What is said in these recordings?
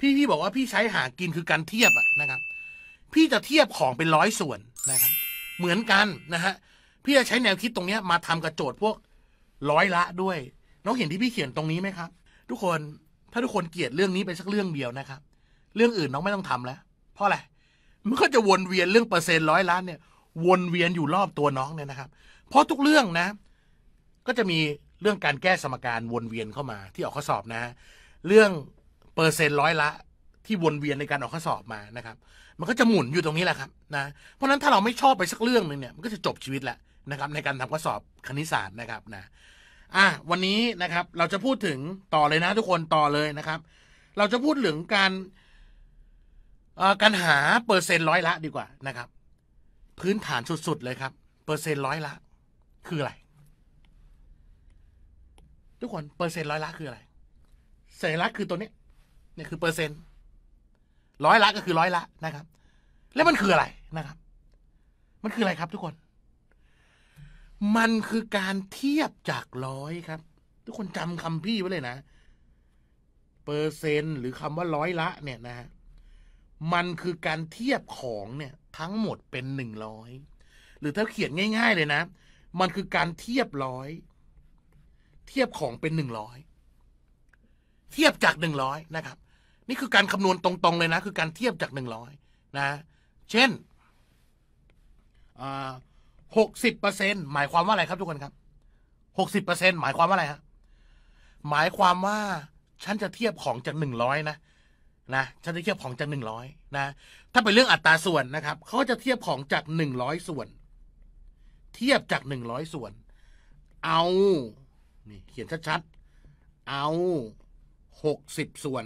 พี่พี่บอกว่าพี่ใช้หากินคือการเทียบอะนะครับ พี่จะเทียบของเป็นร้อยส่วนนะครับ เหมือนกันนะฮะพี่จะใช้แนวคิดตรงเนี้ยมาทำกระโจทย์พวกร้อยละด้วย น้องเห็นที่พี่เขียนตรงนี้ไหมครับ ทุกคนถ้าทุกคนเกลียดเรื่องนี้ไปสักเรื่องเดียวนะครับ เรื่องอื่นน้องไม่ต้องทำแล้วเพราะอะไรมันก็จะวนเวียนเรื่องเปอร์เซ็นต์ร้อยล้านเนี่ย วนเวียนอยู่รอบตัวน้องเนี่ยนะครับ เพราะทุกเรื่องนะ ก็จะมีเรื่องการแก้สมการวนเวียนเข้ามา ที่ออกข้อสอบนะ เรื่องเปอร์เซ็นต์ร้อยละ ที่วนเวียนในการออกข้อสอบมานะครับ มันก็จะหมุนอยู่ตรงนี้แหละครับนะเพราะนั้นถ้าเราไม่ชอบไปสักเรื่องหนึ่งเนี่ยมันก็จะจบชีวิตแหละนะครับ ในการทำข้อสอบคณิตศาสตร์นะครับนะ อ่ะวันนี้นะครับเราจะพูดถึงต่อเลยนะ ทุกคนต่อเลยนะครับ เราจะพูดถึงการการหาเปอร์เซ็นต์ร้อยละ ดีกว่านะครับ พื้นฐานสุดๆเลยครับ เปอร์เซ็นต์ร้อยละ คืออะไร ทุกคนเปอร์เซ็นต์ร้อยละคืออะไรเศษละคือตัวนี้เนี่ยคือเปอร์เซ็นต์ร้อยละก็คือร้อยละนะครับ แล้วมันคืออะไรนะครับ มันคืออะไรครับทุกคน มันคือการเทียบจากร้อยครับ ทุกคนจำคำพี่ไว้เลยนะ เปอร์เซ็นต์หรือคำว่าร้อยละ เนี่ยนะฮะมันคือการเทียบของเนี่ยทั้งหมดเป็นหนึ่งร้อยหรือถ้าเขียนง่ายๆ เลยนะ มันคือการเทียบร้อย เทียบของเป็นหนึ่งร้อยเทียบจากหนึ่งร้อยนะครับนี่คือการคำนวณตรงๆ เลยนะ คือการเทียบจากหนึ่งร้อยนะ เช่นหกสิบเปอร์เซ็นหมายความว่าอะไรครับ ทุกคนครับหกสิบเปอร์เซ็นหมายความว่าอะไรฮะหมายความว่าฉันจะเทียบของจากหนึ่งร้อยนะนะฉันจะเทียบของจากหนึ่งร้อยนะ ถ้าเป็นเรื่องอัตราส่วนนะครับเขาจะเทียบของจากหนึ่งร้อยส่วน เทียบจากหนึ่งร้อยส่วน เอา นี่ เขียนชัด ๆ เอาหกสิบส่วน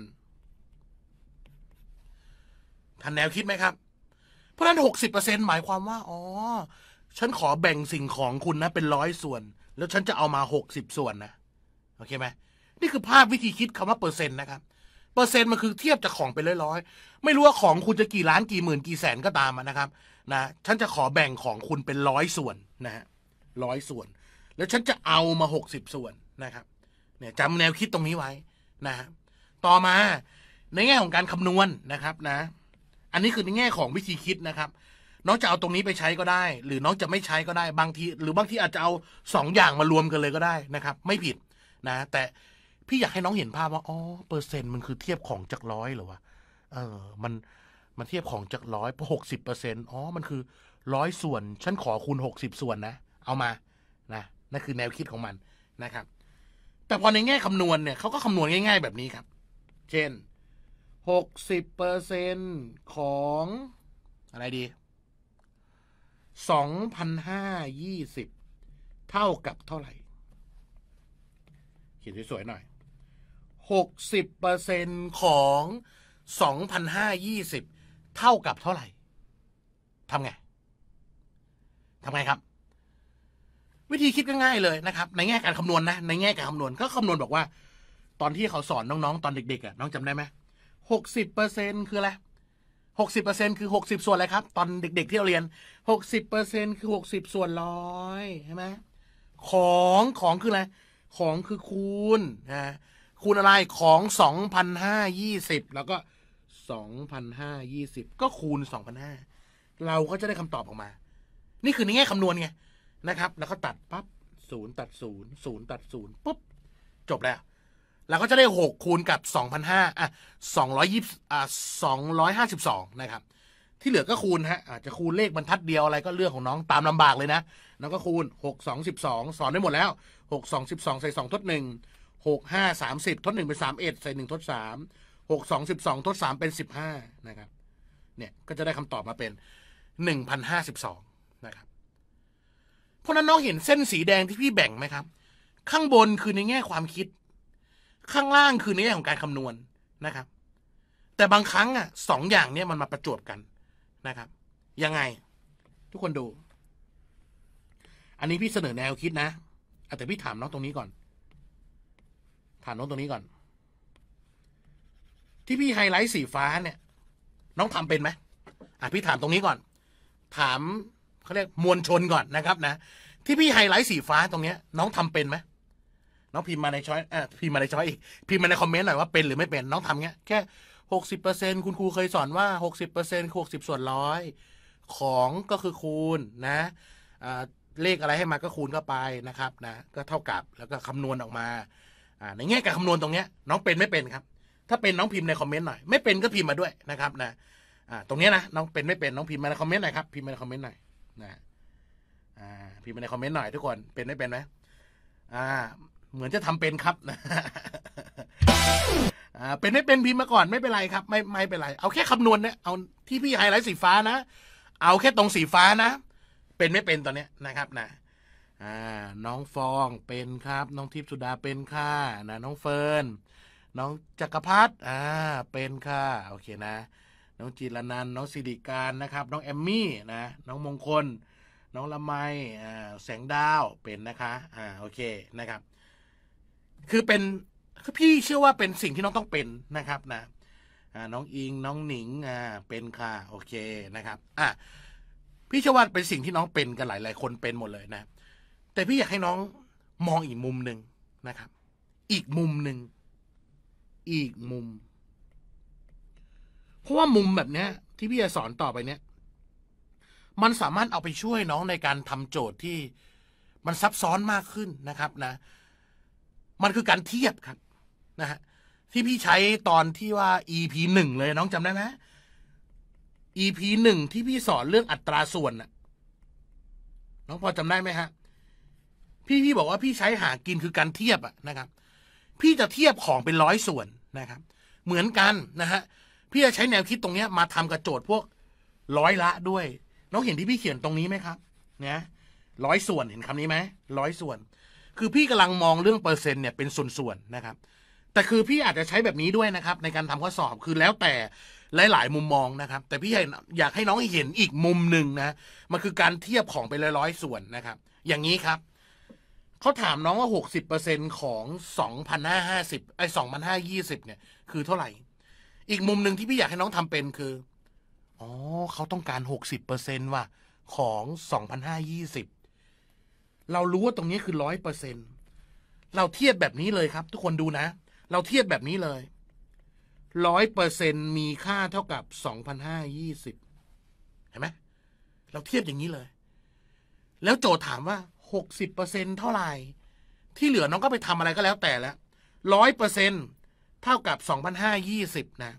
ทันแนวคิดไหมครับ เพราะนั้นหกสิบเปอร์เซ็นหมายความว่าอ๋อฉันขอแบ่งสิ่งของคุณนะเป็นร้อยส่วน แล้วฉันจะเอามาหกสิบส่วนนะโอเคไหมนี่คือภาพวิธีคิดคำว่าเปอร์เซ็นต์นะครับเปอร์เซ็นต์มันคือเทียบจากของเป็นร้อยๆไม่รู้ว่าของคุณจะกี่ล้านกี่หมื่นกี่แสนก็ตามนะครับ นะ ฉันจะขอแบ่งของคุณเป็นร้อยส่วนนะฮะร้อยส่วน แล้วฉันจะเอามาหกสิบส่วนนะครับ เนี่ยจำแนวคิดตรงนี้ไว้นะ ต่อมา ในแง่ของการคำนวณนนะครับนะอันนี้คือในแง่ของวิธีคิดนะครับน้องจะเอาตรงนี้ไปใช้ก็ได้ หรือน้องจะไม่ใช้ก็ได้ บางทีหรือบางทีอาจจะเอาสองอย่างมารวมกันเลยก็ได้นะครับ ไม่ผิดนะ แต่พี่อยากให้น้องเห็นภาพว่าอ๋อเปอร์เซ็นต์มันคือเทียบของจากร้อยหรอวะเออมันมันเทียบของจากร้อยพหกสิบเปอร์เซ็นต์อ๋อมันคือร้อยส่วนฉันขอคูณหกสิบส่วนนะเอามานะนั่นคือแนวคิดของมันนะครับ แต่พอในแง่คำนวณเนี่ยเขาก็คำนวณง่ายๆแบบนี้ครับ เช่นหกสิบเปอร์เซ็นของ อะไรดี สองพันห้ายี่สิบเท่ากับเท่าไหร่เขียนสวยๆหน่อย หกสิบเปอร์เซ็นของสองพันห้ายี่สิบเท่ากับเท่าไหร่ทำไงทำไงครับ วิธีคิดก็ง่ายเลยนะครับ ในแง่การคำนวณนนะ ในแง่การคำนวณ ก็คำนวณบอกว่า ตอนที่เขาสอนน้อง ๆ ตอนเด็กๆอ่ะน้องจำได้ไหมหกสิบเปอร์เซ็นคือ อะไรหกสิบเปอร์เซ็นคือหกสิบส่วนอะไรครับ ตอนเด็ก ๆ ที่เราเรียนหกสิบเปอร์เซ็นคือหกสิบส่วนร้อยใช่ไหมของของคืออะไร ของคือคูณนะ คูณอะไร ของสองพันห้ายี่สิบ แล้วก็สองพันห้ายี่สิบ ก็คูณสองพันห้าเราก็จะได้คำตอบออกมา นี่คือในแง่คำนวณไงนะครับ แล้วก็ตัดปั๊บศูนย์ตัดศูนย์ศูนย์ตัดศูนย์ปุ๊บ จบแล้วเราก็จะได้6คูณกับ 2,500อ่ะ220อ่ะ252นะครับที่เหลือก็คูณฮะอาจจะคูณเลขบรรทัดเดียวอะไรก็เรื่องของน้องตามลำบากเลยนะน้องก็คูณ 6 2 12 สอนได้หมดแล้ว 6 2 12ใส่ 2 ทด 1 6 5 30 ทด 1 เป็น 31 ใส่ 1 ทด 3 6 2 12ทด 3 เป็น 15นะครับเนี่ยก็จะได้คำตอบมาเป็น1,052นะครับเพราะนั้นน้องเห็นเส้นสีแดงที่พี่แบ่งไหมครับข้างบนคือในแง่ความคิดข้างล่างคือในแง่ของการคำนวณนะครับ แต่บางครั้งอ่ะสองอย่างเนี้ยมันมาประจวบกันนะครับ ยังไงทุกคนดู อันนี้พี่เสนอแนวคิดนะแต่พี่ถามน้องตรงนี้ก่อน ถามน้องตรงนี้ก่อน ที่พี่ไฮไลท์สีฟ้าเนี่ยน้องทำเป็นไหมอ่ะพี่ถามตรงนี้ก่อน ถามเขาเรียกมวลชนก่อนนะครับ นะ ที่พี่ไฮไลท์สีฟ้าตรงเนี้ย น้องทำเป็นไหมน้องพิมพ์มาในช้อยอ่ะพิมพ์มาในช้อยอีก พิมพ์มาในคอมเมนต์หน่อยว่าเป็นหรือไม่เป็น น้องทำเงี้ยแค่หกสิบเปอร์เซ็นคุณครูเคยสอนว่าหกสิบเปอร์เซ็นหกสิบส่วนร้อยของก็คือคูณนะ เลขอะไรให้มาก็คูณเข้าไปนะครับ นะ ก็เท่ากับแล้วก็คำนวณออกมาในแง่การคำนวณตรงเนี้ยน้องเป็นไม่เป็นครับ ถ้าเป็นน้องพิมพ์ในคอมเมนต์หน่อย ไม่เป็นก็พิมพ์มาด้วยนะครับนะตรงเนี้ยนะน้องเป็นไม่เป็นน้องพิมพ์มาในคอมเมนต์หน่อยครับพิมพ์มาในคอมเมนต์หน่อยนะพิมพ์มาในคอมเมนต์หน่อยทุกคนเป็นไม่เป็นไหมอ่าเหมือนจะทำเป็นครับนะเป็นไม่เป็นพิมพ์มาก่อนไม่เป็นไรครับ ไม่ไม่เป็นไรเอาแค่คำนวณเนี่ยเอาที่พี่ไฮไลท์สีฟ้านะเอาแค่ตรงสีฟ้านะเป็นไม่เป็นตอนเนี้ยนะครับนะน้องฟองเป็นครับ น้องทิพย์สุดาเป็นค่ะนะน้องเฟิร์นน้องจักรพัฒน์อ่าเป็นค่ะโอเคนะ น้องจีรนันน้องสิริการนะครับ น้องแอมมี่นะน้องมงคล น้องละไมอ่าแสงดาวเป็นนะคะอ่าโอเคนะครับคือเป็น คือพี่เชื่อว่าเป็นสิ่งที่น้องต้องเป็นนะครับนะน้องอิงน้องหนิง อ่า เป็นค่ะโอเคนะครับ อ่ะพี่เชื่อว่าเป็นสิ่งที่น้องเป็นกันหลายหลายคนเป็นหมดเลยนะ แต่พี่อยากให้น้องมองอีกมุมหนึ่งนะครับ อีกมุมหนึ่งอีกมุม เพราะว่ามุมแบบเนี้ย ที่พี่จะสอนต่อไปเนี้ยมันสามารถเอาไปช่วยน้องในการทำโจทย์ที่มันซับซ้อนมากขึ้นนะครับนะมันคือการเทียบครับนะฮะที่พี่ใช้ตอนที่ว่า EP หนึ่งเลย น้องจำได้ไหม EP หนึ่งที่พี่สอนเรื่องอัตราส่วนน่ะ น้องพอจำได้ไหมฮะ พี่พี่บอกว่าพี่ใช้หากินคือการเทียบอะนะครับ พี่จะเทียบของเป็นร้อยส่วนนะครับ เหมือนกันนะฮะพี่จะใช้แนวคิดตรงนี้มาทำกระโจทย์พวก ร้อยละด้วย น้องเห็นที่พี่เขียนตรงนี้ไหมครับเนี่ยร้อยส่วนเห็นคำนี้ไหมร้อยส่วนคือพี่กำลังมองเรื่องเปอร์เซ็นต์เนี่ยเป็นส่วน ๆ นะครับ แต่คือพี่อาจจะใช้แบบนี้ด้วยนะครับ ในการทำข้อสอบคือแล้วแต่หลายๆมุมมองนะครับ แต่พี่อยากให้น้องเห็นอีกมุมหนึ่งนะมันคือการเทียบของไปร้อยๆส่วนนะครับ อย่างนี้ครับเขาถามน้องว่า60%ของ2,550ไอ้2,520เนี่ยคือเท่าไหร่ อีกมุมหนึ่งที่พี่อยากให้น้องทำเป็นคืออ๋อเขาต้องการ 60%ว่ะของ 2,520เรารู้ว่าตรงนี้คือร้อยเปอร์เซ็นเราเทียบแบบนี้เลยครับ ทุกคนดูนะ เราเทียบแบบนี้เลย ร้อยเปอร์เซ็นมีค่าเท่ากับสองพันห้ายี่สิบ เห็นไหมเราเทียบอย่างนี้เลย แล้วโจทย์ถามว่าหกสิบเปอร์เซ็นเท่าไหร่ ที่เหลือน้องก็ไปทำอะไรก็แล้วแต่ละ ร้อยเปอร์เซ็นเท่ากับสองพันห้ายี่สิบนะ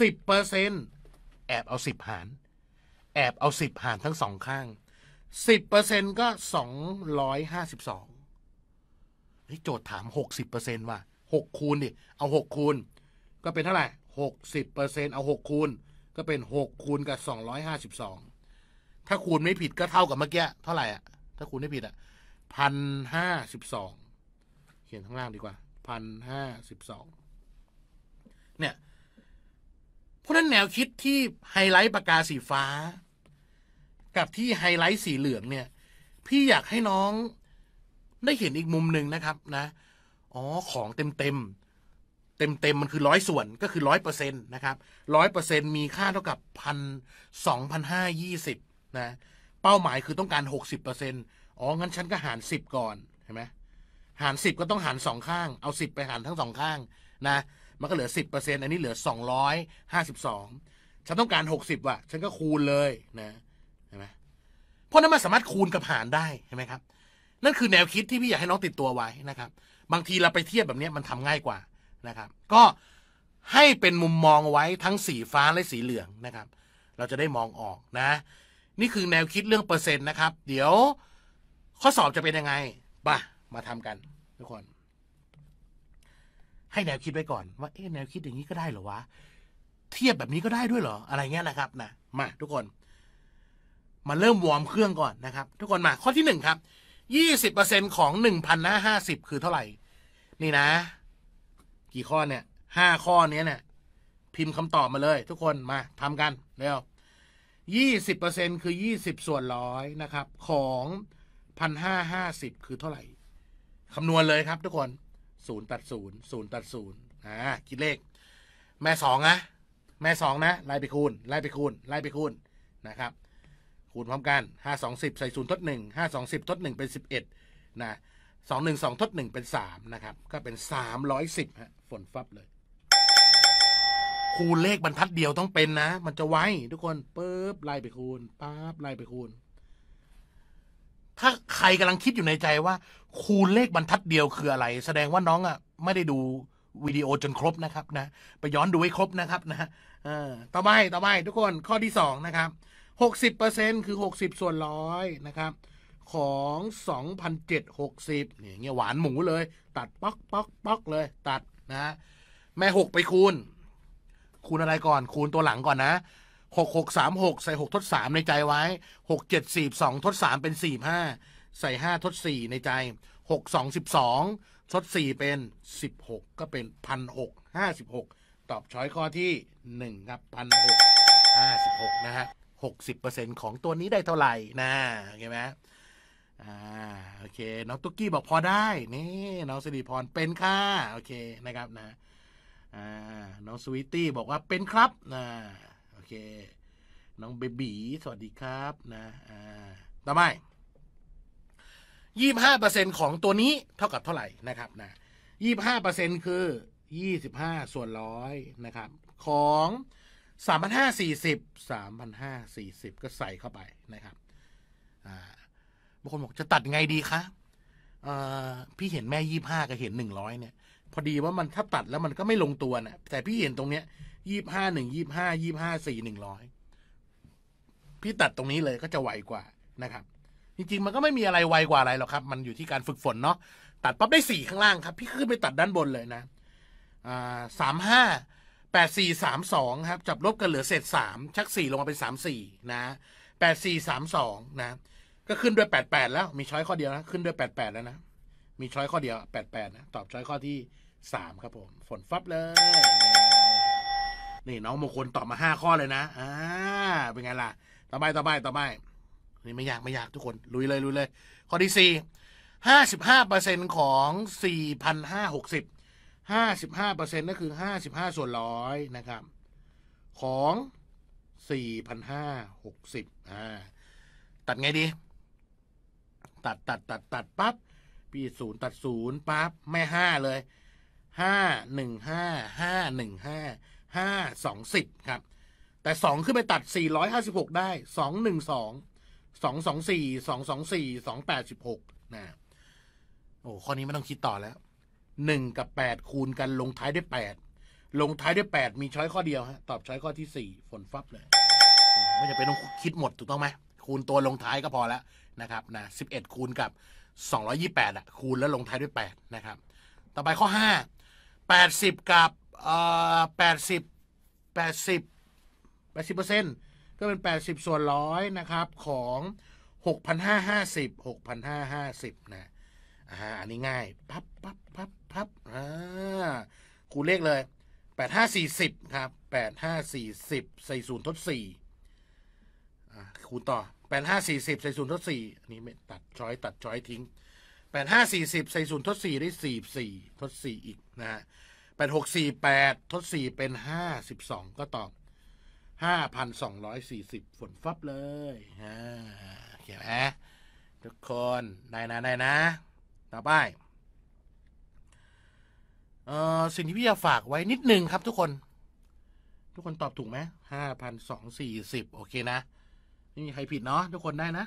สิบเปอร์เซ็นแอบเอาสิบหาร แอบเอาสิบหารทั้งสองข้างสิบเปอร์เซ็นก็สองร้อยห้าสิบสอง โจทย์ถามหกสิบเปอร์เซ็นว่ะหกคูณดิ เอาหกคูณ ก็เป็นเท่าไหร่หกสิบเปอร์เซ็นเอาหกคูณ ก็เป็นหกคูณกับสองร้อยห้าสิบสอง ถ้าคูณไม่ผิดก็เท่ากับเมื่อกี้เท่าไหร่อ่ะ ถ้าคูณไม่ผิดอ่ะพันห้าสิบสองเขียนข้างล่างดีกว่าพันห้าสิบสอง เนี่ยเพราะนั้นแนวคิดที่ไฮไลท์ปากกาสีฟ้ากับที่ไฮไลท์สีเหลืองเนี่ย พี่อยากให้น้องได้เห็นอีกมุมหนึ่งนะครับนะ อ๋อ ของเต็มเต็มเต็มเต็มมันคือร้อยส่วนก็คือร้อยเปอร์เซ็นต์นะครับ ร้อยเปอร์เซ็นต์มีค่าเท่ากับพันสองพันห้ายี่สิบนะ เป้าหมายคือต้องการหกสิบเปอร์เซ็นต์อ๋อ งั้นฉันก็หารสิบก่อนเห็นไหมหารสิบก็ต้องหารสองข้าง เอาสิบไปหารทั้งสองข้างนะ มันก็เหลือสิบเปอร์เซ็นต์อันนี้เหลือสองร้อยห้าสิบสองฉันต้องการหกสิบว่ะ ฉันก็คูณเลยนะเ่ไหมเพราะนั้นมันสามารถคูณกับหารได้ ใช่ไหมครับ นั่นคือแนวคิดที่พี่อยากให้น้องติดตัวไว้นะครับ บางทีเราไปเทียบแบบนี้มันทำง่ายกว่านะครับ ก็ให้เป็นมุมมองไว้ทั้งสีฟ้า และสีเหลืองนะครับ เราจะได้มองออกนะ นี่คือแนวคิดเรื่องเปอร์เซ็นต์นะครับ เดี๋ยว ข้อสอบจะเป็นยังไงป่ะมาทำกัน ทุกคน ให้แนวคิดไว้ก่อนว่าเอ๊ะแนวคิดอย่างนี้ก็ได้เหรอวะเทียบแบบนี้ก็ได้ด้วยเหรอ อะไรเงี้ยนะครับนะมาทุกคนมาเริ่มวอร์มเครื่องก่อนนะครับ ทุกคนมาข้อที่หนึ่งครับยี่สิบเปอร์เซ็นของหนึ่งพันห้าห้าสิบคือเท่าไหร่ นี่นะ กี่ข้อเนี่ยห้าข้อนี้เนี่ยพิมพ์คำตอบมาเลย ทุกคนมาทำกันเร็วยี่สิบเปอร์เซ็นคือยี่สิบส่วนร้อยนะครับ ของพันห้าห้าสิบคือเท่าไหร่คำนวณเลยครับ ทุกคนศูนย์ตัดศูนย์ศูนย์ตัดศูนย์อ่าคิดเลข แม่สองนะแม่สองนะไล่ไปคูณไล่ไปคูณไล่ไปคูณนะครับคูณพร้อมกัน 5 2 0ใส่ศูนย์ทดหนึ่ง ห้าสองสิบทดหนึ่งเป็นสิบเอ็ดนะสองหนึ่งสองทดหนึ่งเป็นสามนะครับ ก็เป็นสามร้อยสิบฮะ ฝนฟับเลย คูณเลขบรรทัดเดียวต้องเป็นนะ มันจะไวทุกคนปุ๊บไล่ไปคูณปั๊บไล่ไปคูณ ถ้าใครกำลังคิดอยู่ในใจว่า คูณเลขบรรทัดเดียวคืออะไร แสดงว่าน้องอ่ะไม่ได้ดู วิดีโอจนครบนะครับ นะ ไปย้อนดูให้ครบนะครับนะ เออ ต่อไปต่อไปทุกคนข้อที่สองนะครับหกสิบเปอร์เซ็นคือหกสิบส่วนร้อยนะครับ ของสองพันเจ็ดหกสิบเนี่ยเงี้ยหวานหมูเลยตัดป๊อกป๊อกป๊อก เลยตัดนะแม่หกไปคูณ คูณอะไรก่อนคูณตัวหลังก่อนนะหกหกสามหกใส่หกทดสามในใจไว้หกเจ็ดสี่สองทดสามเป็นสี่ห้าใส่ห้าทดสี่ในใจหกสองสิบสองทดสี่เป็นสิบหกก็เป็นพันหกห้าสิบหกตอบช้อยข้อที่หนึ่งครับพันหกห้าสิบหกนะฮะ60%ของตัวนี้ได้เท่าไหร่นะอเคไหมอ่า โอเค น้องตุ๊กกี้บอกพอได้ นี่ น้องสิริพร เป็นค่ะโอเคนะครับนะ อ่า น้องสวีตตี้บอกว่าเป็นครับ นะ โอเค น้องเบบีสวัสดีครับ นะ อ่า ต่อไปยี่ห้าเปอร์เซ็นของตัวนี้เท่ากับเท่าไหร่นะครับนะยี่ห้าเปอร์เซ็นคือยี่สิบห้าส่วนร้อยนะครับ ของสามพันห้าสี่สิบสามพันห้าสี่สิบก็ใส่เข้าไปนะครับบางคนบอกจะตัดไงดีคะพี่เห็นแม่ยี่ห้ากับเห็นหนึ่งร้อยเนี่ย พอดีว่ามันถ้าตัดแล้วมันก็ไม่ลงตัวนะแต่พี่เห็นตรงเนี้ยยี่ห้าหนึ่งยี่ห้ายี่ห้าสี่หนึ่งร้อยพี่ตัดตรงนี้เลยก็จะไวกว่านะครับ จริงๆ มันก็ไม่มีอะไรไวกว่าอะไรหรอกครับ มันอยู่ที่การฝึกฝนเนาะตัดปั๊บได้สี่ข้างล่างครับ พี่ขึ้นไปตัดด้านบนเลยนะสามห้าแปดสี่สามสองครับจับลบกันเหลือเศษสามชักสี่ลงมาเป็นสามสี่นะแปดสี่สามสองนะก็ขึ้นด้วยแปดแปดแล้ว มีช้อยข้อเดียวนะ ขึ้นด้วยแปดแปดแล้วนะ มีช้อยข้อเดียวแปดแปดนะ ตอบช้อยข้อที่สามครับผม ฝนฟับเลย นี่น้องมงคลตอบมาห้าข้อเลยนะอ่าเป็นไงล่ะ ต่อไป ต่อไปต่อไปนี่ไม่อยากไม่อยากทุกคน ลุยเลยลุยเลย ข้อที่สี่ห้าสิบห้าเปอร์เซ็นของสี่พันห้าหกสิบห้าสิบห้าเปอร์เซ็นต์นั่นคือห้าสิบห้าส่วนร้อยนะครับ ของสี่พันห้าหกสิบอ่าตัดไงดี ตัด ตัด ตัดตัดปั๊บพี่ศูนย์ตัดศูนย์ปั๊บ ไม่ห้าเลยห้าหนึ่งห้าห้าหนึ่งห้าห้าสองสิบครับ แต่สองขึ้นไปตัดสี่ร้อยห้าสิบหกได้สองหนึ่งสองสองสองสี่สองสองสี่สองแปดสิบหกนะโอ้ข้อนี้ไม่ต้องคิดต่อแล้วหนึ่งกับแปดคูณกันลงท้ายด้วยแปดลงท้ายด้วยแปดมีช้อยข้อเดียวฮะตอบช้อยข้อที่สี่ฝนฟับเลยไม่จำเป็นต้องคิดหมด ถูกต้องไหมคูณตัวลงท้ายก็พอแล้วนะครับนะสิบเอ็ดคูณกับสงร้อยี่อ่ะคูณแล้วลงท้ายด้วยแปดนะครับต่อไปข้อห้าแปดสิบกับเอ่อแแปปดดสสิิบบแปดสิบเปอร์เซ็นต์ก็เป็นแปดสิบส่วนร้อยนะครับของหหหกพัน้้าาสิบหกพันหห้้าาสิบนะอ่าอันนี้ง่ายปั๊บปั๊บปั๊บพับอ่าคูณเลขเลย แปดห้าสี่สิบครับ แปดห้าสี่สิบใส่ศูนย์ทดสี่ คูณต่อ แปดห้าสี่สิบใส่ศูนย์ทดสี่อันนี้ไม่ตัดจอย ตัดจอยทิ้ง แปดห้าสี่สิบใส่ศูนย์ทดสี่ได้สี่สี่ ทดสี่อีกนะฮะแปดหกสี่แปด ทดสี่เป็นห้าสิบสองก็ตอบ ห้าพันสองร้อยสี่สิบฝนฟับเลยอ่าเขียนไหมทุกคน ได้นะได้นะ ต่อไปเออสิ่งที่พี่จะฝากไว้นิดนึงครับ ทุกคน ทุกคนตอบถูกไหมห้าพันสองสี่สิบ โอเคนะไม่มีใครผิดเนาะทุกคนได้นะ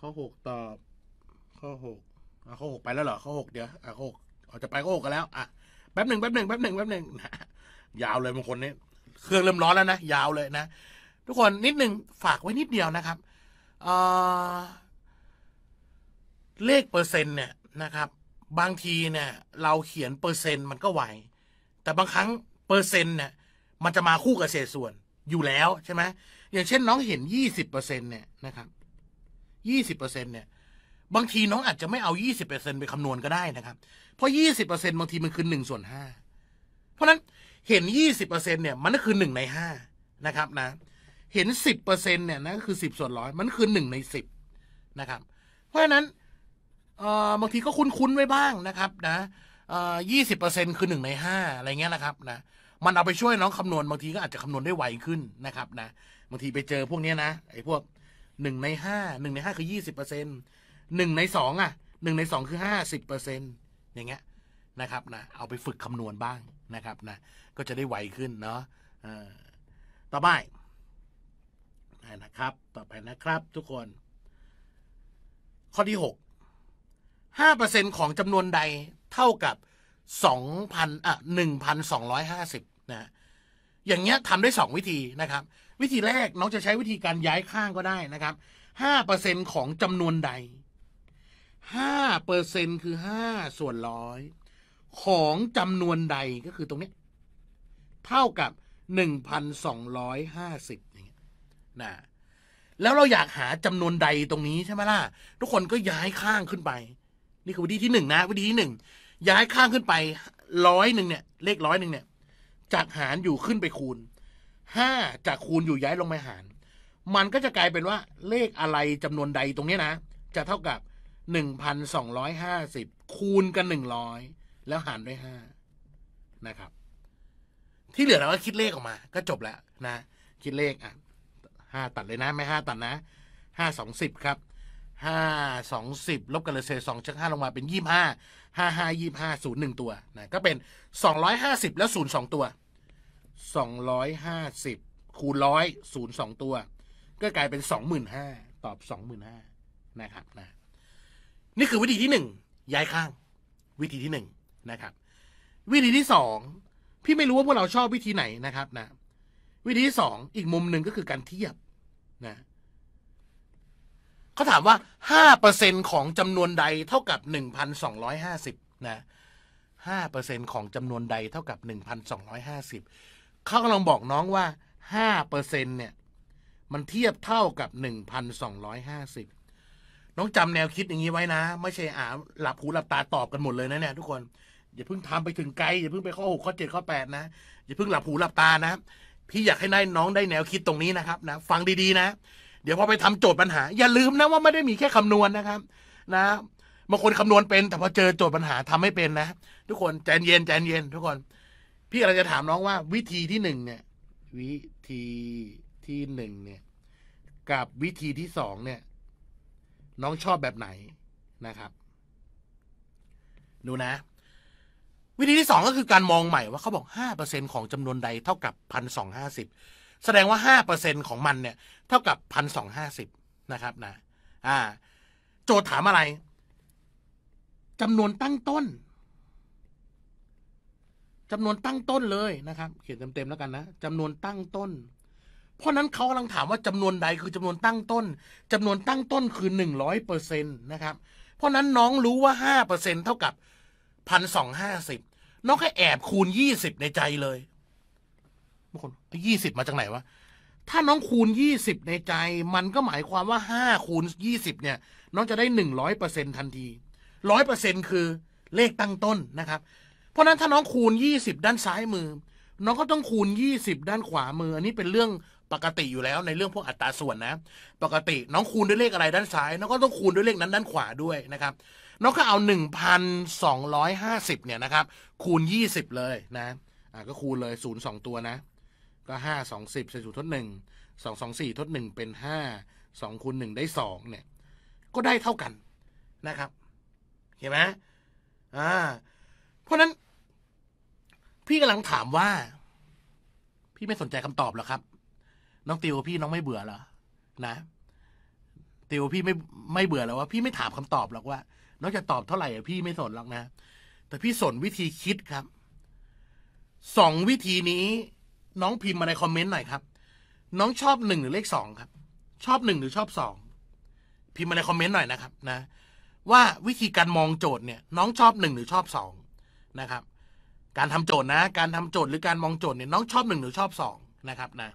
ข้อหกตอบ ข้อหกข้อหกไปแล้วเหรอ ข้อหกเดี๋ยวข้อหกเอาจะไปข้อหกกันแล้วอ่ะแป๊บหนึ่งแป๊บหนึ่งแป๊บหนึ่งแป๊บหนึ่งยาวเลยบางคนเนี่ยเครื่องเริ่มร้อนแล้วนะ ยาวเลยนะ ทุกคนนิดหนึ่งฝากไว้นิดเดียวนะครับเเลขเปอร์เซ็นต์เนี่ยนะครับบางทีเนี่ยเราเขียนเปอร์เซ็นต์มันก็ไหว แต่บางครั้งเปอร์เซ็นต์เนี่ยมันจะมาคู่กับเศษส่วนอยู่แล้วใช่ไหมอย่างเช่นน้องเห็นยี่สิบเปอร์เซ็นเนี่ยนะครับยี่สิบเปอร์เซ็นเนี่ย บางทีน้องอาจจะไม่เอายี่สิบเปอร์เซ็นไปคำนวณก็ได้นะครับ เพราะยี่สิบเปอร์เซ็นบางทีมันคือหนึ่งส่วนห้าเพราะนั้นเห็นยี่สิบเปอร์เซ็นเนี่ย มันก็คือหนึ่งในห้านะครับนะ เห็นสิบเปอร์เซ็นเนี่ยนะก็คือสิบส่วนร้อยมันคือหนึ่งในสิบนะครับ เพราะฉะนั้นบางทีก็คุ้นๆไว้บ้างนะครับนะยี่สิบเปอร์เซ็นคือหนึ่งในห้าอะไรเงี้ยนะครับนะมันเอาไปช่วยน้องคำนวณบางทีก็อาจจะคำนวณได้ไวขึ้นนะครับ นะ บางทีไปเจอพวกเนี้ยนะไอ้พวกหนึ่งในห้าหนึ่งในห้าคือยี่สิบเปอร์เซ็นหนึ่งในสองอ่ะหนึ่งในสองคือห้าสิบเปอร์เซ็นอย่างเงี้ย นะครับนะเอาไปฝึกคำนวณบ้างนะครับ นะก็จะได้ไวขึ้นเนาะต่อไปนะครับ ต่อไปนะครับ ทุกคน ข้อที่หกห้าเเปอร์ซ็นของจำนวนใดเท่ากับสองพันอ่ะหนึ่งพันสสอองร้้ยหาิบนะ อย่างเงี้ยทำได้สองวิธีนะครับ วิธีแรกน้องจะใช้วิธีการย้ายข้างก็ได้นะครับห้าเเปอร์ซ็นของจำนวนใดห้าเเปอร์ซ็นคือห้าส่วนร้อยของจำนวนใดก็คือตรงนี้ เท่ากับหนึ่งาสิบอย่างเงี้ยนะแล้วเราอยากหาจำนวนใดตรงนี้ใช่ไหมล่ะทุกคนก็ย้ายข้างขึ้นไปนี่คือวิธีที่หนึ่งนะวิธีที่หนึ่งย้ายข้างขึ้นไปร้อยหนึ่งเนี่ย เลขร้อยหนึ่งเนี่ยจากหารอยู่ขึ้นไปคูณห้าจากคูณอยู่ย้ายลงไปหาร มันก็จะกลายเป็นว่าเลขอะไรจำนวนใดตรงนี้นะ จะเท่ากับหนึ่งพันสองร้อยห้าสิบคูณกันหนึ่งร้อยแล้วหารด้วยห้านะครับ ที่เหลือเราก็คิดเลขออกมาก็จบแล้วนะ คิดเลขอ่ะห้าตัดเลยนะไม่ห้าตัดนะห้าสองสิบครับห้าสองสิบลบกันเลยเศษสองชักห้าลงมาเป็นยี่ห้าห้าห้ายี่ห้าศูนย์หนึ่งตัวนะก็เป็นสองร้อยห้าสิบแล้วศูนย์สองตัวสองร้อยห้าสิบคูณร้อยศูนย์สองตัว ก็กลายเป็นสองหมื่นห้าตอบสองหมื่นห้านะครับนะนี่คือวิธีที่หนึ่งย้ายข้าง วิธีที่หนึ่งนะครับ วิธีที่สองพี่ไม่รู้ว่าพวกเราชอบวิธีไหนนะครับนะวิธีที่สองอีกมุมหนึ่งก็คือการเทียบนะเขาถามว่า5%ของจำนวนใดเท่ากับ 1,250 นะ5%ของจำนวนใดเท่ากับ1,250 เขากำลังบอกน้องว่า5%เนี่ยมันเทียบเท่ากับ1,250น้องจำแนวคิดอย่างนี้ไว้นะ ไม่ใช่อ่าหลับหูหลับตาตอบกันหมดเลยนะเนี่ยทุกคน อย่าเพิ่งทำไปถึงไกลอย่าเพิ่งไปข้อหกข้อเจ็ดข้อแปดนะอย่าเพิ่งหลับหูหลับตานะ พี่อยากให้นายน้องได้แนวคิดตรงนี้นะครับนะ ฟังดีๆนะเดี๋ยวพอไปทำโจทย์ปัญหาอย่าลืมนะว่าไม่ได้มีแค่คำนวณนนะครับ นะบางคนคำนวณเป็นแต่พอเจอโจทย์ปัญหาทำไม่เป็นนะ ทุกคนใจเย็นใจเย็นทุกคน พี่อะไรจะถามน้องว่าวิธีที่หนึ่งเนี่ยวิธีที่หนึ่งเนี่ย กับวิธีที่สองเนี่ย น้องชอบแบบไหนนะครับ ดูนะ วิธีที่สองก็คือการมองใหม่ว่าเขาบอกห้าเปอร์เซ็นของจำนวนใดเท่ากับพันสองห้าสิบแสดงว่าห้าเปอร์เซ็นของมันเนี่ยเท่ากับพันสองห้าสิบนะครับ นะ อ่า โจทย์ถามอะไรจำนวนตั้งต้น จำนวนตั้งต้นเลยนะครับ เขียนเต็มๆแล้วกันนะจำนวนตั้งต้น เพราะนั้นเขากำลังถามว่าจำนวนใด คือจำนวนตั้งต้นจำนวนตั้งต้นคือหนึ่งร้อยเปอร์เซ็นต์นะครับ เพราะนั้นน้องรู้ว่าห้าเปอร์เซ็นต์เท่ากับพันสองห้าสิบน้องแค่แอบคูณยี่สิบในใจเลยบางคนยี่สิบมาจากไหนวะถ้าน้องคูณ 20 ในใจมันก็หมายความว่า5คูณ20เนี่ยน้องจะได้ 100%ทันที 100%คือเลขตั้งต้นนะครับเพราะนั้นถ้าน้องคูณ 20 ด้านซ้ายมือ น้องก็ต้องคูณ 20 ด้านขวามืออันนี้เป็นเรื่องปกติอยู่แล้วในเรื่องพวกอัตราส่วนนะ ปกติน้องคูณด้วยเลขอะไรด้านซ้าย น้องก็ต้องคูณด้วยเลขนั้นด้านขวาด้วยนะครับน้องก็เอา1,250เนี่ยนะครับ คูณ 20 เลยนะะก็คูณเลย0งตัวนะก็ห้าสองสิบใส่สูตรทดหนึ่งสองสองสี่ทดหนึ่งเป็นห้าสองคูณหนึ่งได้สองเนี่ย ก็ได้เท่ากันนะครับ เห็นไหมอ่าเพราะนั้น พี่กำลังถามว่า พี่ไม่สนใจคำตอบหรอครับ น้องติวพี่น้องไม่เบื่อเหรอนะ ติวพี่ไม่ไม่เบื่อแล้วว่า พี่ไม่ถามคำตอบหรอกว่าน้องจะตอบเท่าไหร่พี่ไม่สนหรอกนะแต่พี่สนวิธีคิดครับสองวิธีนี้น้องพิมพ์มาในคอมเมนต์หน่อยครับ น้องชอบหนึ่งหรือเลขสองครับ ชอบหนึ่งหรือชอบสอง พิมพ์มาในคอมเมนต์หน่อยนะครับนะ ว่าวิธีการมองโจทย์เนี่ย น้องชอบหนึ่งหรือชอบสองนะครับ การทำโจทย์นะ การทำโจทย์หรือการมองโจทย์เนี่ยน้องชอบหนึ่งหรือชอบสองนะครับนะ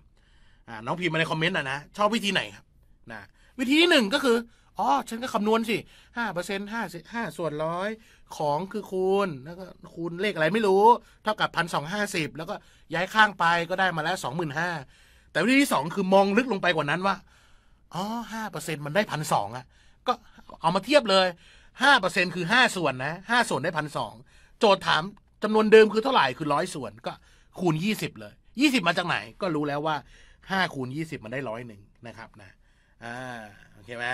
น้องพิมพ์มาในคอมเมนต์นะนะชอบวิธีไหนครับนะวิธีที่หนึ่งก็คืออ๋อฉันก็คำนวณสิห้าเปอร์เซ็นต์ห้าห้าส่วนร้อยของคือคูณแล้วก็คูณเลขอะไรไม่รู้ เท่ากับพันสองห้าสิบแล้วก็ย้ายข้างไปก็ได้มาแล้วสองหมื่นห้าแต่วิธีที่สองคือมองลึกลงไปกว่านั้นว่าอ๋อห้าเปอร์เซ็นมันได้พันสองอ่ะ ก็เอามาเทียบเลยห้าเปอร์เซ็นคือห้าส่วนนะห้าส่วนได้พันสองโจทย์ถามจำนวนเดิมคือเท่าไหร่คือร้อยส่วนก็คูณยี่สิบเลยยี่สิบมาจากไหนก็รู้แล้วว่าห้าคูณยี่สิบมันได้ร้อยหนึ่งนะครับนะอ่าโอเคไหม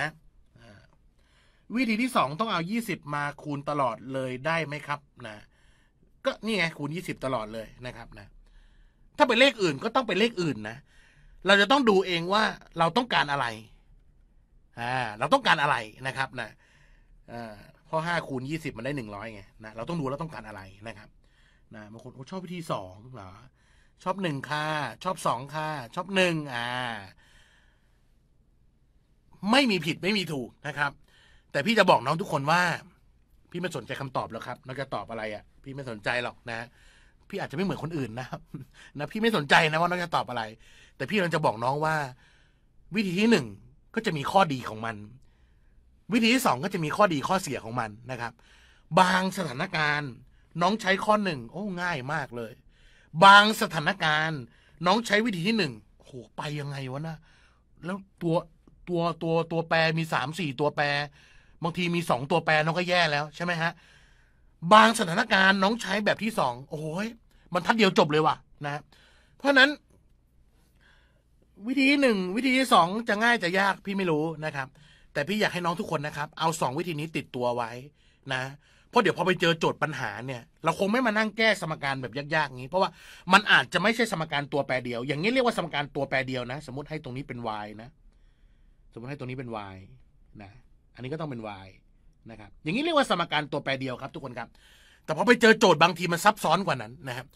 วิธีที่สองต้องเอายี่สิบมาคูณตลอดเลยได้ไหมครับ นะก็นี่ไงคูณยี่สิบตลอดเลยนะครับ นะถ้าเป็นเลขอื่นก็ต้องเป็นเลขอื่นนะเราจะต้องดูเองว่าเราต้องการอะไร อ่า เราต้องการอะไรนะครับ นะอ่าเพราะห้าคูณยี่สิบมันได้หนึ่งร้อยไงนะเราต้องดูเราต้องการอะไรนะครับนะบางคนโอ้ชอบวิธีสองเหรอชอบหนึ่งค่ะชอบสองค่ะชอบหนึ่งอ่า ไม่มีผิดไม่มีถูกนะครับแต่พี่จะบอกน้องทุกคนว่า พี่ไม่สนใจคำตอบแล้วครับน้องจะตอบอะไรอ่ะพี่ไม่สนใจหรอกนะ พี่อาจจะไม่เหมือนคนอื่นนะครับนะพี่ไม่สนใจนะว่าน้องจะตอบอะไร แต่พี่เราจะบอกน้องว่า วิธีที่หนึ่งก็จะมีข้อดีของมัน วิธีที่สองก็จะมีข้อดีข้อเสียของมันนะครับ บางสถานการณ์น้องใช้ข้อหนึ่งโอ้ง่ายมากเลย บางสถานการณ์น้องใช้วิธีที่หนึ่งโหไปยังไงวะนะแล้วตัวตัวตัวตัวแปรมีสามสี่ตัวแปรบางที มีสองตัวแปรน้องก็แย่แล้วใช่ไหมฮะบางสถานการณ์น้องใช้แบบที่สองโอ้ยมันทัดเดียวจบเลยว่ะ นะเพราะนั้น วิธีหนึ่งวิธีที่สองจะง่ายจะยากพี่ไม่รู้นะครับ แต่พี่อยากให้น้องทุกคนนะครับ เอาสองวิธีนี้ติดตัวไว้นะเพราะเดี๋ยวพอไปเจอโจทย์ปัญหาเนี่ยเราคงไม่มานั่งแก้สมการแบบยากๆนี้ เพราะว่ามันอาจจะไม่ใช่สมการตัวแปรเดียวอย่างนี้เรียกว่าสมการตัวแปรเดียวนะ สมมติให้ตรงนี้เป็น y นะ สมมติให้ตรงนี้เป็น y นะอันนี้ก็ต้องเป็น y นะครับอย่างนี้เรียกว่าสมการตัวแปรเดียวครับ ทุกคนครับแต่พอไปเจอโจทย์บางทีมันซับซ้อนกว่านั้นนะครับ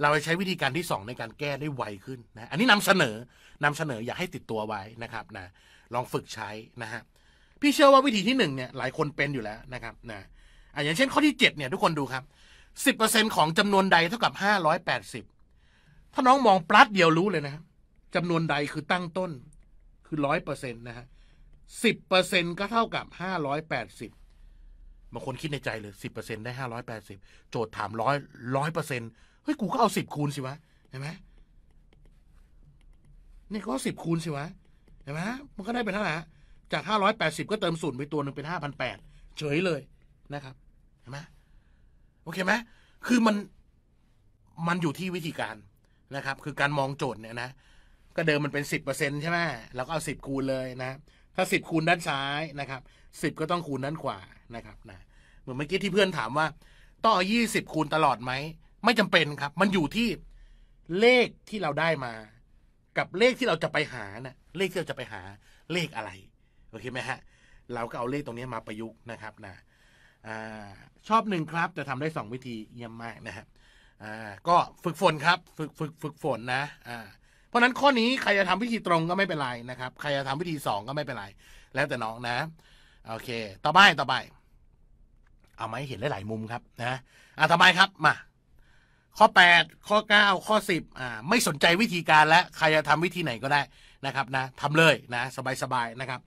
เราใช้วิธีการที่ 2 ในการแก้ได้ไวขึ้นนะอันนี้นำเสนอนำเสนอ อยากให้ติดตัวไว้นะครับนะลองฝึกใช้นะฮะพี่เชื่อว่าวิธีที่1เนี่ยหลายคนเป็นอยู่แล้วนะครับนะอันอย่างเช่นข้อที่7เนี่ยทุกคนดูครับ10%ของจำนวนใดเท่ากับ 580 ถ้าน้องมองปลัดเดียวรู้เลยนะครับจำนวนใดคือตั้งต้นคือร้อยเปอร์เซ็นต์นะฮะสิบเปอร์เซ็นก็เท่ากับห้าร้อยแปดสิบบางคนคิดในใจเลยสิบเปอร์เซ็นได้ห้าร้อยแปดสิบโจทย์ถามร้อยร้อยเปอร์เซ็นเฮ้ยกูก็เอาสิบคูณสิวะ เห็นไหมนี่ก็สิบคูณสิวะเห็นไหมมันก็ได้เป็นเท่าไหร่จากห้าร้อยแปดสิบก็เติมศูนย์ไปตัวหนึ่งเป็นห้าพันแปดเฉยเลยนะครับ เห็นไหมโอเคไหมคือมันมันอยู่ที่วิธีการนะครับ คือการมองโจทย์เนี่ยนะก็เดิมมันเป็นสิบเปอร์เซ็นใช่ไหมเราก็เอาสิบคูณเลยนะถ้าสิบคูณด้านซ้ายนะครับสิบก็ต้องคูณด้านขวานะครับนะเหมือนเมื่อกี้ที่เพื่อนถามว่าต้องเอายี่สิบคูณตลอดไหม ไม่จำเป็นครับ มันอยู่ที่เลขที่เราได้มา กับเลขที่เราจะไปหานะ่ะ เลขที่เราจะไปหาเลขอะไรโอเคไหมฮะเราก็เอาเลขตรงนี้มาประยุกต์นะครับนะอชอบหนึ่งครับ จะทำได้สองวิธี เยี่ยมมากนะครับก็ฝึกฝนครับฝึกฝึกฝึกฝนนะ อ่าเพราะนั้นข้อนี้ใครจะทำวิธีตรงก็ไม่เป็นไรนะครับใครจะทำวิธีสองก็ไม่เป็นไรแล้วแต่น้องนะโอเค ต่อไปต่อไป เอาไหมเห็นหลายมุมครับ นะอ่ะทำไมครับมา ข้อ 8 ข้อ9ข้อ10อ่าไม่สนใจวิธีการและใครจะทำวิธีไหนก็ได้นะครับนะทำเลยนะ สบายๆนะครับ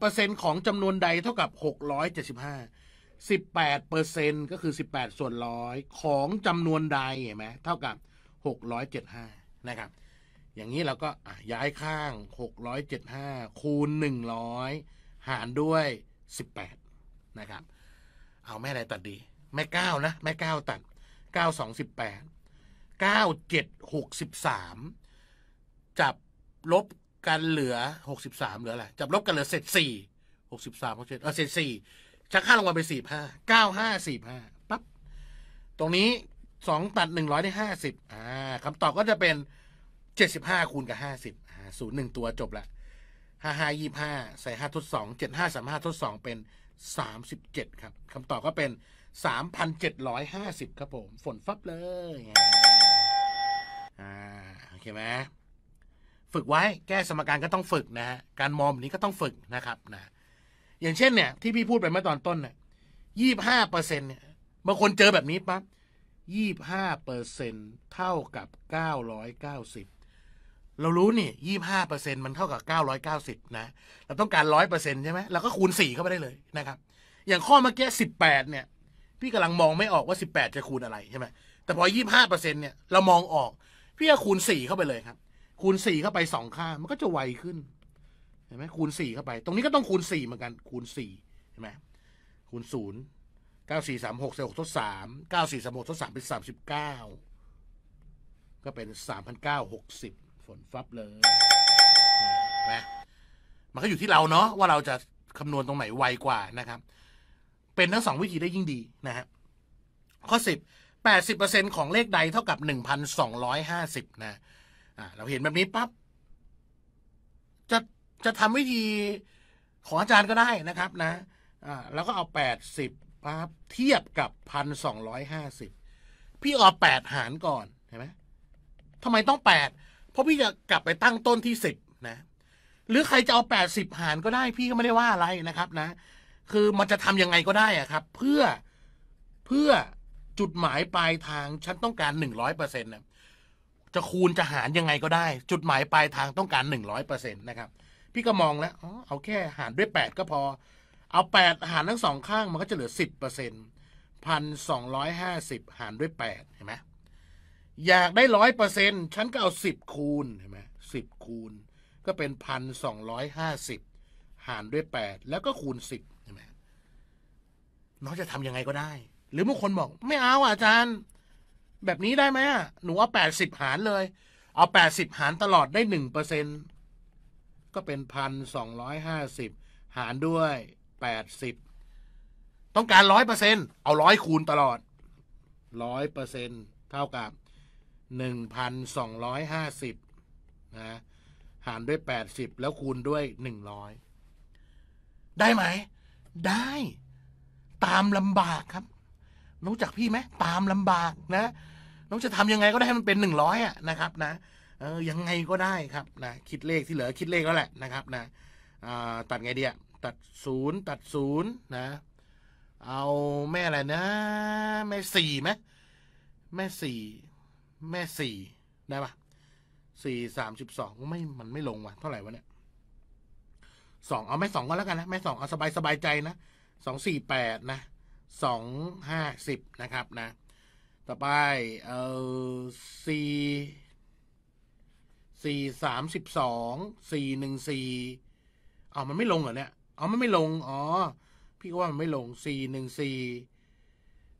18%ของจำนวนใดเท่ากับ675 18%ก็คือ18ส่วนร้อยของจำนวนใดเห็นไหมเท่ากับ675นะครับอย่างนี้เราก็ย้ายข้าง 675คูณ100หารด้วย18นะครับ เอาแม่อะไรตัดดี แม่9นะแม่9ตัด 9 2 18 9 7 63 จับลบกันเหลือ 63 เหลืออะไร จับลบกันเหลือเศษ4 63เศษเออเศษ4ชักค่าลงมาเป็น45 95 45ปั๊บตรงนี้ 2 ตัด100ได้50อ่าคำตอบก็จะเป็นเจ็ดสิบห้าคูณกับห้าสิบศูนย์หนึ่งตัวจบละห้าห้ายี่ห้าใส่ห้าทดสองเจ็ดห้าสามห้าทดสองเป็นสามสิบเจ็ดครับ คำตอบก็เป็นสามพันเจ็ดร้อยห้าสิบครับผม ฝนฟับเลยโอเคไหม ฝึกไว้แก้สมการก็ต้องฝึกนะฮะ การมองแบบนี้ก็ต้องฝึกนะครับนะ อย่างเช่นเนี่ยที่พี่พูดไปเมื่อตอนต้นเนี่ยยี่ห้าเปอร์เซ็นต์เนี่ยบางคนเจอแบบนี้ปั๊บยี่ห้าเปอร์เซ็นเท่ากับเก้าร้อยเก้าสิบเรารู้นี่ยี่ห้าเปอร์เซ็นมันเท่ากับเก้าร้อยเก้าสิบนะเราต้องการร้อยเปอร์เซ็นใช่ไหมเราก็คูณสี่เข้าไปได้เลยนะครับอย่างข้อเมื่อกี้สิบแปดเนี่ยพี่กำลังมองไม่ออกว่าสิบแปดจะคูณอะไรใช่ไหมแต่พอยี่ห้าเปอร์เซ็นเนี่ยเรามองออกพี่ก็คูณสี่เข้าไปเลยครับ คูณสี่เข้าไปสองค่ามันก็จะไวขึ้นเห็นไหมคูณสี่เข้าไป ตรงนี้ก็ต้องคูณสี่เหมือนกัน คูณสี่เห็นไหมคูณศูนย์เก้าสี่สามหกหกทดสามเก้าสี่สามหกทดสามเป็นสามสิบเก้าก็เป็นสามพันเก้าหกสิบนฟับเลยนะมันก็อยู่ที่เราเนาะว่าเราจะคำนวณตรงไหนไวกว่านะครับ เป็นทั้งสองวิธีได้ยิ่งดีนะฮะข้อสิบแปดสิบเปอร์เซ็นของเลขใดเท่ากับหนึ่งพันสองร้อยห้าสิบนะอ่า เราเห็นแบบนี้ปั๊บจะจะทำวิธีของอาจารย์ก็ได้นะครับนะอ่าแล้วก็เอาแปดสิบปั๊บเทียบกับพันสองร้อยห้าสิบพี่เอาแปดหารก่อนเห็นไหมทำไมต้องแปดราะพี่จะกลับไปตั้งต้นที่สิบนะหรือใครจะเอาแปดสิบหารก็ได้ พี่ก็ไม่ได้ว่าอะไรนะครับนะ คือมันจะทํำยังไงก็ได้อะครับ เพื่อเพื่อจุดหมายปลายทางฉันต้องการหนึ่งร้อยเปอร์เซ็นต์นะจะคูณจะหารยังไงก็ได้ จุดหมายปลายทางต้องการหนึ่งร้อยเปอร์เซ็นต์นะครับ พี่ก็มองแล้ว เอาแค่หารด้วยแปดก็พอ เอาแปดหารทั้งสองข้างมันก็จะเหลือสิบเปอร์เซ็นต์พันสองร้อยห้าสิบหารด้วยแปดเห็นไหมอยากได้ร้อยเปอร์เซ็นฉันก็เอาสิบคูณเห็นไหมสิบคูณ ก็เป็นพันสองร้อยห้าสิบหารด้วยแปดแล้วก็คูณสิบเห็นไหมน้องจะทํำยังไงก็ได้ หรือบางคนบอก ไม่เอาอาจารย์ แบบนี้ได้ไหมหนูเอาแปดสิบหารเลย เอาแปดสิบหารตลอดได้หนึ่งเปอร์เซ็นก็เป็นพันสองร้อยห้าสิบหารด้วยแปดสิบ ต้องการร้อยเปอร์เซ็นเอาร้อยคูณตลอด ร้อยเปอร์เซ็นเท่ากับ1,250นะหารด้วย 80 แล้วคูณด้วย 100 ได้ไหม ได้ ตามลำบากครับรู้จักพี่ไหมตามลำบากนะน้องจะทำยังไงก็ได้ให้มันเป็น 100อ่ะนะครับ นะ เออยังไงก็ได้ครับนะคิดเลขที่เหลือคิดเลขแล้วแหละนะครับนะตัดไงเดียตัดศูนย์ตัดศูนย์นะ เอาแม่อะไรนะ แม่สี่ไหมแม่สี่แม่สี่ได้ปะสี่สามสิบสองไม่มันไม่ลงว่ะเท่าไหร่วะเนี่ยสองเอาแม่สองก็แล้วกันนะ แม่สองเอาสบายสบายใจนะ สองสี่แปดนะ สองห้าสิบนะครับนะ ต่อไปเออสี่สี่สามสิบสองสี่หนึ่งสี่เอามันไม่ลงเหรอเนี่ย เอามันไม่ลง อ๋อ พี่ว่า มันไม่ลงสี่หนึ่งสี่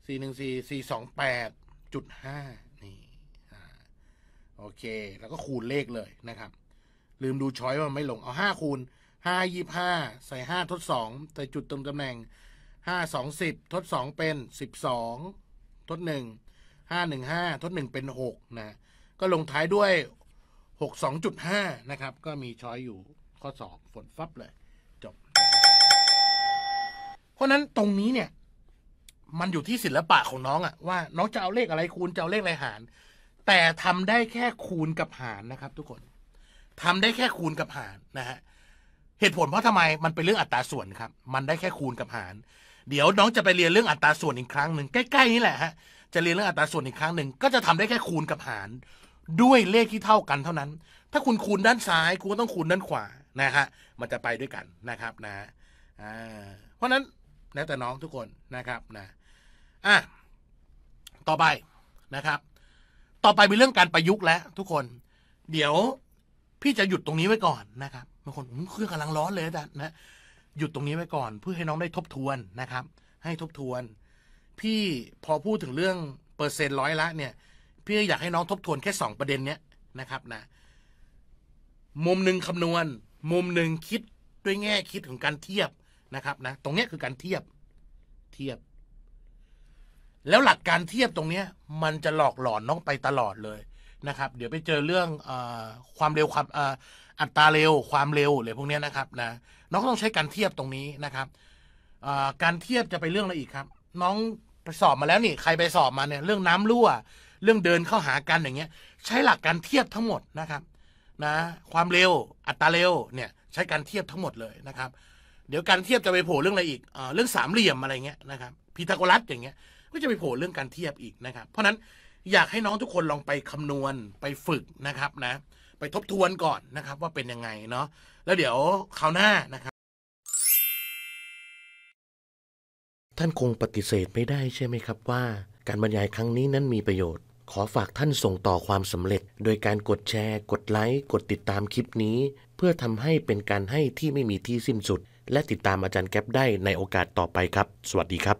สี่หนึ่งสี่สี่สองแปดจุดห้าโอเค แล้วก็คูณเลขเลยนะครับ ลืมดูช้อยว่าไม่ลง เอาห้าคูณห้ายี่ห้าใส่ห้าทดสองใส่จุดตรงตำแหน่งห้าสองสิบทดสองเป็นสิบสองทดหนึ่งห้าหนึ่งห้าทดหนึ่งเป็นหกนะก็ลงท้ายด้วยหกสองจุดห้านะครับ ก็มีช้อยอยู่ข้อสอบฝนฟับเลย จบ เพราะนั้นตรงนี้เนี่ย มันอยู่ที่ศิลปะของน้องอะว่าน้องจะเอาเลขอะไรคูณจะเอาเลขอะไรหารแต่ทำได้แค่คูณกับหารนะครับทุกคนทำได้แค่คูณกับหารนะฮะเหตุผลเพราะทำไมมันเป็นเรื่องอัตราส่วนครับ มันได้แค่คูณกับหารเดี๋ยวน้องจะไปเรียนเรื่องอัตราส่วนอีกครั้งหนึ่งใกล้ๆนี่แหละฮะจะเรียนเรื่องอัตราส่วนอีกครั้งหนึ่งก็จะทำได้แค่คูณกับหาร ด้วยเลขที่เท่ากันเท่านั้น ถ้าคุณคูณด้านซ้ายคุณก็ต้องคูณด้านขวานะฮะมันจะไปด้วยกันนะครับนะเพราะนั้นแล้วแต่น้องทุกคนนะครับนะอ่ะต่อไปนะครับต่อไปเป็นเรื่องการประยุกต์แล้ว ทุกคน เดี๋ยวพี่จะหยุดตรงนี้ไว้ก่อนนะครับบางคนเครื่องกำลังร้อนเลยนะนะหยุดตรงนี้ไว้ก่อน เพื่อให้น้องได้ทบทวนนะครับ ให้ทบทวน พี่พอพูดถึงเรื่องเปอร์เซ็นต์ร้อยละเนี่ย พี่อยากให้น้องทบทวนแค่สองประเด็นเนี้ยนะครับนะ มุมหนึ่งคำนวณ มุมหนึ่งคิดด้วยแง่คิดของการเทียบนะครับนะตรงนี้คือการเทียบเทียบแล้วหลักการเทียบตรงเนี้ย มันจะหลอกหลอนน้องไปตลอดเลยนะครับ เดี๋ยวไปเจอเรื่องอความเร็วความอัตราเร็วความเร็วอะไรพวกนี้นะครับนะน้องต้องใช้การเทียบตรงนี้นะครับการเทียบจะไปเรื่องอะไรอีกครับ น้องไปสอบมาแล้วนี่ ใครไปสอบมาเนี่ยเรื่องน้ำรั่ว เรื่องเดินเข้าหากันอย่างเงี้ย ใช้หลักการเทียบทั้งหมดนะครับ นะ ความเร็วอัตราเร็วเนี่ย ใช้การเทียบทั้งหมดเลยนะครับ เดี๋ยวการเทียบจะไปโผล่เรื่องอะไรอีกเรื่องสามเหลี่ยมอะไรเงี้ยนะครับพีทาโกรัสอย่างเงี้ยก็จะไปโผล่เรื่องการเทียบอีกนะครับ เพราะนั้นอยากให้น้องทุกคนลองไปคำนวณไปฝึกนะครับนะ ไปทบทวนก่อนนะครับว่าเป็นยังไงเนาะแล้วเดี๋ยวคราวหน้านะครับ ท่านคงปฏิเสธไม่ได้ใช่ไหมครับว่า การบรรยายครั้งนี้นั้นมีประโยชน์ ขอฝากท่านส่งต่อความสำเร็จ โดยการกดแชร์ กดไลค์ กดติดตามคลิปนี้ เพื่อทำให้เป็นการให้ที่ไม่มีที่สิ้นสุด และติดตามอาจารย์แก๊ปได้ในโอกาสต่อไปครับ สวัสดีครับ